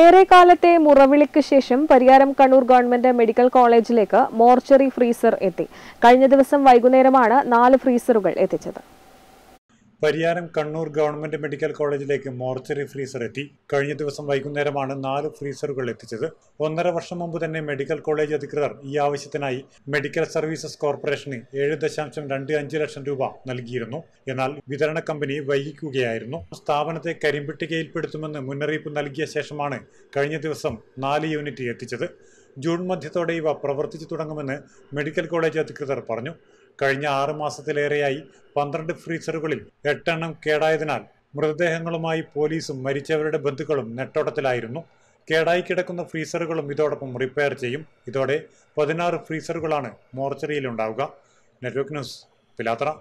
ഏറെ കാലത്തെ മുറവിളിക്ക് ശേഷം പരിയാരം കണ്ണൂർ ഗവൺമെന്റ് മെഡിക്കൽ കോളേജിലേക്ക് മോർച്ചറി ഫ്രീസർ എത്തി കഴിഞ്ഞ ദിവസം വൈകുന്നേരമാണ് നാല് ഫ്രീസറുകൾ എത്തിച്ചത് പരിയാരം കണ്ണൂർ ഗവൺമെന്റ് മെഡിക്കൽ കോളേജിലേക്ക് മോർച്ചറി ഫ്രീസർ എത്തി കഴിഞ്ഞ ദിവസം വൈകുന്നേരമാണ് നാല് ഫ്രീസറുകൾ എത്തിച്ചത് ഒന്നര വർഷം മുമ്പ് തന്നെ മെഡിക്കൽ കോളേജ് അധികൃതർ ഈ ആവശ്യത്തിനായി മെഡിക്കൽ സർവീസസ് കോർപ്പറേഷന് ഏഴ് ദശാംശം രണ്ട് അഞ്ച് ലക്ഷം രൂപ നൽകിയിരുന്നു എന്നാൽ വിതരണ കമ്പനി വൈകിക്കുകയായിരുന്നു സ്ഥാപനത്തെ കരിമ്പിട്ടികയിൽപ്പെടുത്തുമെന്ന് മുന്നറിയിപ്പ് നൽകിയ ശേഷമാണ് കഴിഞ്ഞ ദിവസം നാല് യൂണിറ്റ് എത്തിച്ചത് ജൂൺ മധ്യത്തോടെ ഇവ പ്രവർത്തിച്ചു തുടങ്ങുമെന്ന് മെഡിക്കൽ കോളേജ് അധികൃതർ പറഞ്ഞു കഴിഞ്ഞ ആറ് മാസത്തിലേറെയായി പന്ത്രണ്ട് ഫ്രീസറുകളിൽ എട്ടെണ്ണം കേടായതിനാൽ മൃതദേഹങ്ങളുമായി പോലീസും മരിച്ചവരുടെ ബന്ധുക്കളും നെട്ടോട്ടത്തിലായിരുന്നു കേടായി കിടക്കുന്ന ഫ്രീസറുകളും ഇതോടൊപ്പം റിപ്പയർ ചെയ്യും ഇതോടെ പതിനാറ് ഫ്രീസറുകളാണ് മോർച്ചറിയിലുണ്ടാവുക നെറ്റ്വർക്ക് ന്യൂസ് പിലാത്ര